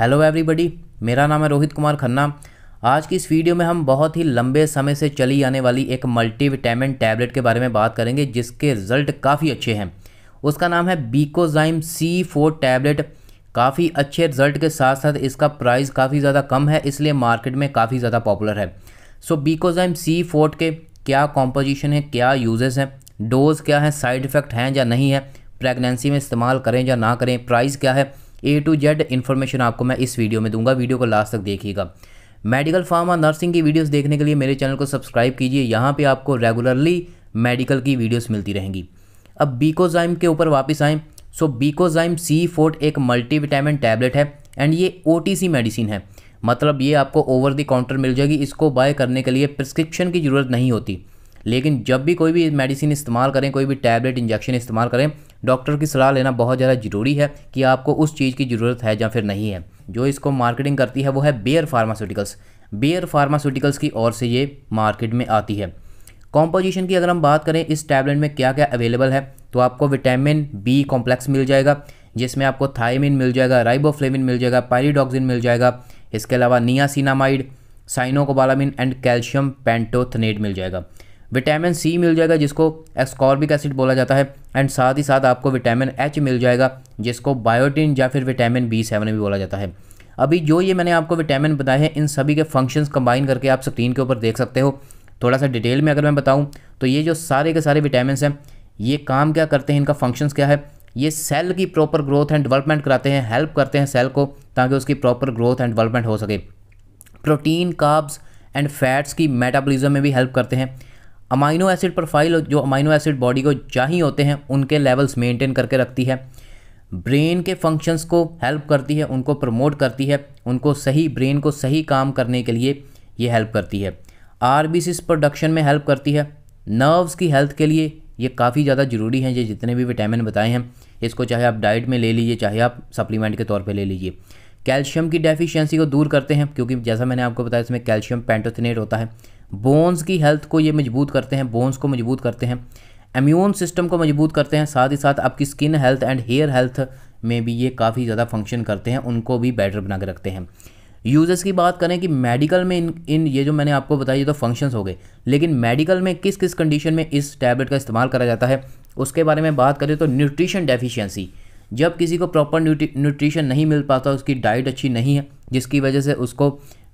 hello everybody मेरा नाम है रोहित कुमार खन्ना आज की इस वीडियो में हम बहुत ही लंबे समय से चली आने वाली एक मल्टीविटामिन टैबलेट के बारे में बात करेंगे जिसके रिजल्ट काफ़ी अच्छे हैं उसका नाम है बीकोजाइम सी फोर टैबलेट काफ़ी अच्छे रिजल्ट के साथ साथ इसका प्राइस काफ़ी ज़्यादा कम है इसलिए मार्केट में काफ़ी ज़्यादा पॉपुलर है सो बीकोजाइम सी के क्या कॉम्पोजिशन है क्या यूजेस हैं डोज क्या है साइड इफ़ेक्ट हैं या नहीं है प्रेगनेंसी में इस्तेमाल करें या ना करें प्राइस क्या है ए टू जेड इन्फॉर्मेशन आपको मैं इस वीडियो में दूंगा वीडियो को लास्ट तक देखिएगा मेडिकल फार्म और नर्सिंग की वीडियोस देखने के लिए मेरे चैनल को सब्सक्राइब कीजिए यहाँ पे आपको रेगुलरली मेडिकल की वीडियोस मिलती रहेंगी अब बीकोजाइम के ऊपर वापस आएँ सो बीकोजाइम सी फोर्ट एक मल्टीविटामिन टैबलेट है एंड ये ओ मेडिसिन है मतलब ये आपको ओवर दी काउंटर मिल जाएगी इसको बाय करने के लिए प्रिस्क्रिप्शन की ज़रूरत नहीं होती लेकिन जब भी कोई भी मेडिसिन इस्तेमाल करें कोई भी टैबलेट इंजेक्शन इस्तेमाल करें डॉक्टर की सलाह लेना बहुत ज़्यादा ज़रूरी है कि आपको उस चीज़ की ज़रूरत है या फिर नहीं है जो इसको मार्केटिंग करती है वो है बेयर फार्मास्यूटिकल्स बेयर फार्मास्यूटिकल्स की ओर से ये मार्केट में आती है कॉम्पोजिशन की अगर हम बात करें इस टैबलेट में क्या क्या अवेलेबल है तो आपको विटामिन बी कॉम्प्लेक्स मिल जाएगा जिसमें आपको थायमिन मिल जाएगा राइबोफ्लेविन मिल जाएगा पायरीडॉक्सिन मिल जाएगा इसके अलावा niacinamide cyanocobalamin and calcium pantothenate मिल जाएगा विटामिन सी मिल जाएगा जिसको एस्कॉर्बिक एसिड बोला जाता है एंड साथ ही साथ आपको विटामिन एच मिल जाएगा जिसको बायोटिन या फिर विटामिन बी सेवन भी बोला जाता है अभी जो ये मैंने आपको विटामिन बताए हैं इन सभी के फंक्शंस कंबाइन करके आप स्क्रीन के ऊपर देख सकते हो थोड़ा सा डिटेल में अगर मैं बताऊँ तो ये जो सारे के सारे विटामिन हैं ये काम क्या करते हैं इनका फंक्शंस क्या है ये सेल की प्रॉपर ग्रोथ एंड डेवलपमेंट कराते हैं हेल्प करते हैं सेल को ताकि उसकी प्रॉपर ग्रोथ एंड डेवलपमेंट हो सके प्रोटीन काब्स एंड फैट्स की मेटाबॉलिज्म में भी हेल्प करते हैं अमाइनो एसिड प्रोफाइल जो अमाइनो एसिड बॉडी को चाहिए होते हैं उनके लेवल्स मेंटेन करके रखती है ब्रेन के फंक्शंस को हेल्प करती है उनको प्रमोट करती है उनको सही ब्रेन को सही काम करने के लिए ये हेल्प करती है आर प्रोडक्शन में हेल्प करती है नर्व्स की हेल्थ के लिए ये काफ़ी ज़्यादा ज़रूरी हैं ये जितने भी विटामिन बताए हैं इसको चाहे आप डाइट में ले लीजिए चाहे आप सप्लीमेंट के तौर पे ले लीजिए कैल्शियम की डेफिशिएंसी को दूर करते हैं क्योंकि जैसा मैंने आपको बताया इसमें कैल्शियम पेंटोथिनेट होता है बोन्स की हेल्थ को ये मजबूत करते हैं बोन्स को मजबूत करते हैं इम्यून सिस्टम को मजबूत करते हैं साथ ही साथ आपकी skin health and hair health में भी ये काफ़ी ज़्यादा फंक्शन करते हैं उनको भी बेटर बना के रखते हैं यूजर्स की बात करें कि मेडिकल में इन इन ये जो मैंने आपको बताया ये तो फंक्शंस हो गए लेकिन मेडिकल में किस किस कंडीशन में इस टैबलेट का इस्तेमाल करा जाता है उसके बारे में बात करें तो न्यूट्रिशन डेफिशिएंसी जब किसी को प्रॉपर न्यूट्रिशन नहीं मिल पाता उसकी डाइट अच्छी नहीं है जिसकी वजह से उसको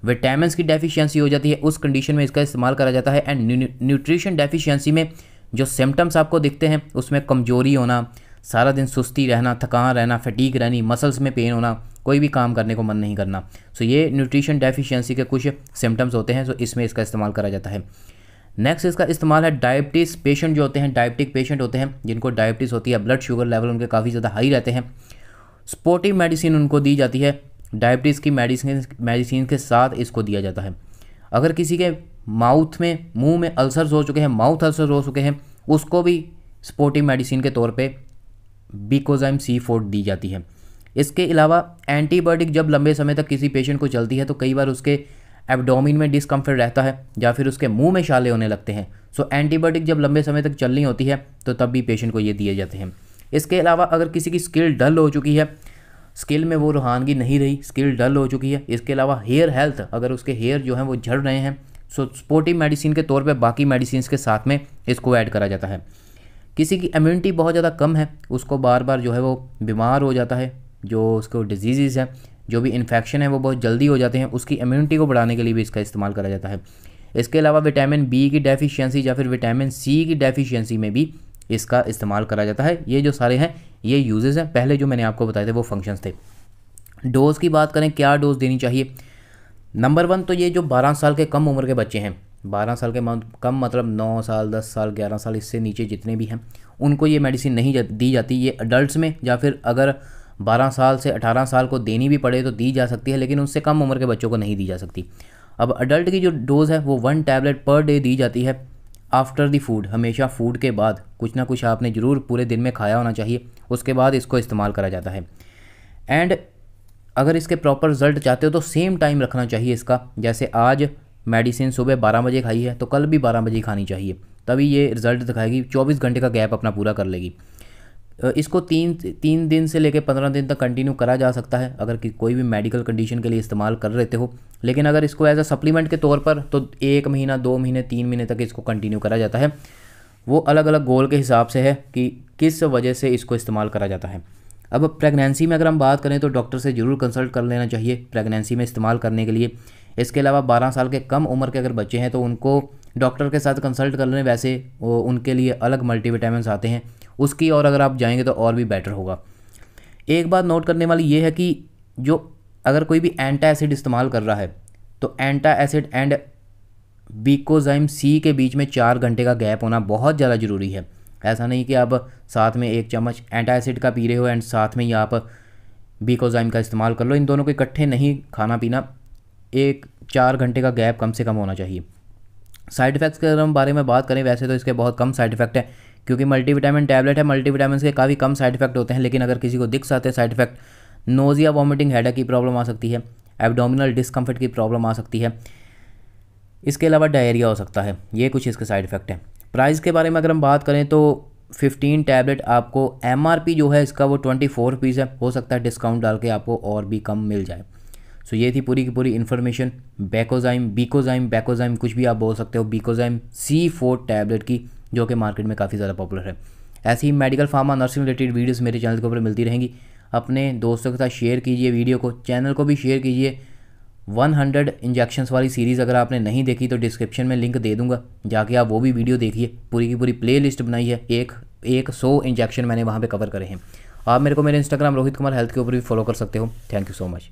विटामिन की डेफिशिएंसी हो जाती है उस कंडीशन में इसका इस्तेमाल करा जाता है एंड न्यूट्रिशन डेफिशिएंसी में जो सिम्टम्स आपको दिखते हैं उसमें कमजोरी होना सारा दिन सुस्ती रहना थकान रहना फटीक रहनी मसल्स में पेन होना कोई भी काम करने को मन नहीं करना सो ये न्यूट्रिशन डेफिशियंसी के कुछ सिम्टम्स होते हैं सो इसमें इसका इस्तेमाल करा जाता है नेक्स्ट इसका इस्तेमाल है डायबिटीज़ पेशेंट जो होते हैं डायबिटिक पेशेंट होते हैं जिनको डायबिटीज़ होती है ब्लड शुगर लेवल उनके काफ़ी ज़्यादा हाई रहते हैं स्पोर्टिव मेडिसिन उनको दी जाती है डायबिटीज़ की मेडिसिन मेडिसिन के साथ इसको दिया जाता है अगर किसी के माउथ में मुंह में अल्सर्स हो चुके हैं माउथ अल्सर्स हो चुके हैं उसको भी स्पोर्टिव मेडिसिन के तौर पे बीकोजाइम सी फोर दी जाती है इसके अलावा एंटीबायोटिक जब लंबे समय तक किसी पेशेंट को चलती है तो कई बार उसके एबडोमिन में डिस्कम्फर्ट रहता है या फिर उसके मुंह में शाले होने लगते हैं सो एंटीबायोटिक जब लंबे समय तक चलनी होती है तो तब भी पेशेंट को ये दिए जाते हैं इसके अलावा अगर किसी की स्किल डल हो चुकी है स्किल में वो रूहानगी नहीं रही स्किल डल हो चुकी है इसके अलावा हेयर हेल्थ अगर उसके हेयर जो हैं वो झड़ रहे हैं सो स्पोर्टिव मेडिसिन के तौर पे बाकी मेडिसिन के साथ में इसको ऐड करा जाता है किसी की इम्यूनिटी बहुत ज़्यादा कम है उसको बार बार जो है वो बीमार हो जाता है जो उसको डिजीज़ है जो भी इन्फेक्शन है वो बहुत जल्दी हो जाते हैं उसकी इम्यूनिटी को बढ़ाने के लिए भी इसका इस्तेमाल करा जाता है इसके अलावा विटामिन बी की डेफिशिएंसी या फिर विटामिन सी की डेफिशिएंसी में भी इसका इस्तेमाल करा जाता है ये जो सारे हैं ये यूजेज़ हैं पहले जो मैंने आपको बताए थे वो फंक्शंस थे डोज़ की बात करें क्या डोज़ देनी चाहिए नंबर वन तो ये जो बारह साल के कम उम्र के बच्चे हैं बारह साल के कम मतलब नौ साल दस साल ग्यारह साल इससे नीचे जितने भी हैं उनको ये मेडिसिन नहीं जा, दी जाती ये अडल्ट में या फिर अगर बारह साल से अठारह साल को देनी भी पड़े तो दी जा सकती है लेकिन उससे कम उम्र के बच्चों को नहीं दी जा सकती अब अडल्ट की जो डोज़ है वो वन टैबलेट पर डे दी जाती है आफ्टर दी फूड हमेशा फूड के बाद कुछ ना कुछ आपने ज़रूर पूरे दिन में खाया होना चाहिए उसके बाद इसको इस्तेमाल करा जाता है एंड अगर इसके प्रॉपर रिजल्ट चाहते हो तो सेम टाइम रखना चाहिए इसका जैसे आज मेडिसिन सुबह बारह बजे खाई है तो कल भी बारह बजे खानी चाहिए तभी ये रिज़ल्ट दिखाएगी चौबीस घंटे का गैप अपना पूरा कर लेगी इसको तीन तीन दिन से लेकर पंद्रह दिन तक कंटिन्यू करा जा सकता है अगर कि कोई भी मेडिकल कंडीशन के लिए इस्तेमाल कर रहे हो लेकिन अगर इसको एज अ सप्लीमेंट के तौर पर तो एक महीना दो महीने तीन महीने तक इसको कंटिन्यू करा जाता है वो अलग अलग गोल के हिसाब से है कि किस वजह से इसको इस्तेमाल करा जाता है अब प्रेगनेंसी में अगर हम बात करें तो डॉक्टर से ज़रूर कंसल्ट कर लेना चाहिए प्रेगनेंसी में इस्तेमाल करने के लिए इसके अलावा बारह साल के कम उम्र के अगर बच्चे हैं तो उनको डॉक्टर के साथ कंसल्ट कर लें वैसे उनके लिए अलग मल्टीविटामस आते हैं उसकी और अगर आप जाएंगे तो और भी बेटर होगा एक बात नोट करने वाली ये है कि जो अगर कोई भी एंटा एसिड इस्तेमाल कर रहा है तो एंटा एसिड एंड बीकोजाइम सी के बीच में चार घंटे का गैप होना बहुत ज़्यादा ज़रूरी है ऐसा नहीं कि आप साथ में एक चम्मच एंटा एसिड का पी रहे हो एंड साथ में ही आप बीकोजाइम का इस्तेमाल कर लो इन दोनों को इकट्ठे नहीं खाना पीना एक चार घंटे का गैप कम से कम होना चाहिए साइड इफ़ेक्ट्स के अगर हम बारे में बात करें वैसे तो इसके बहुत कम साइड इफ़ेक्ट हैं क्योंकि मल्टीविटामिन टैबलेट है मल्टीविटामिन के काफ़ी कम साइड इफेक्ट होते हैं लेकिन अगर किसी को दिख सकते हैं side effect nausea vomiting headache की प्रॉब्लम आ सकती है एबडोमिनल डिस्कम्फर्ट की प्रॉब्लम आ सकती है इसके अलावा डायरिया हो सकता है ये कुछ इसके साइड इफेक्ट हैं प्राइस के बारे में अगर हम बात करें तो 15 टैबलेट आपको एम जो है इसका वो ट्वेंटी फोर रुपीज़ है हो सकता है डिस्काउंट डाल के आपको और भी कम मिल जाए सो ये थी पूरी की पूरी इन्फॉर्मेशन बैकोजाइम बीकोजाइम बैकोजाइम कुछ भी आप बोल सकते हो बीकोजाइम सी फोर टैबलेट की जो कि मार्केट में काफ़ी ज़्यादा पॉपुलर है ऐसी ही medical pharma nursing related videos मेरे चैनल के ऊपर मिलती रहेंगी अपने दोस्तों के साथ शेयर कीजिए वीडियो को चैनल को भी शेयर कीजिए 100 इंजेक्शंस वाली सीरीज़ अगर आपने नहीं देखी तो डिस्क्रिप्शन में लिंक दे दूंगा जाके आप वो भी वीडियो देखिए पूरी की पूरी प्ले बनाई है एक एक सौ इंजेक्शन मैंने वहाँ पर कवर करे हैं आप मेरे को मेरे इंस्टाग्राम रोहित कुमार हेल्थ के ऊपर भी फॉलो कर सकते हो थैंक यू सो मच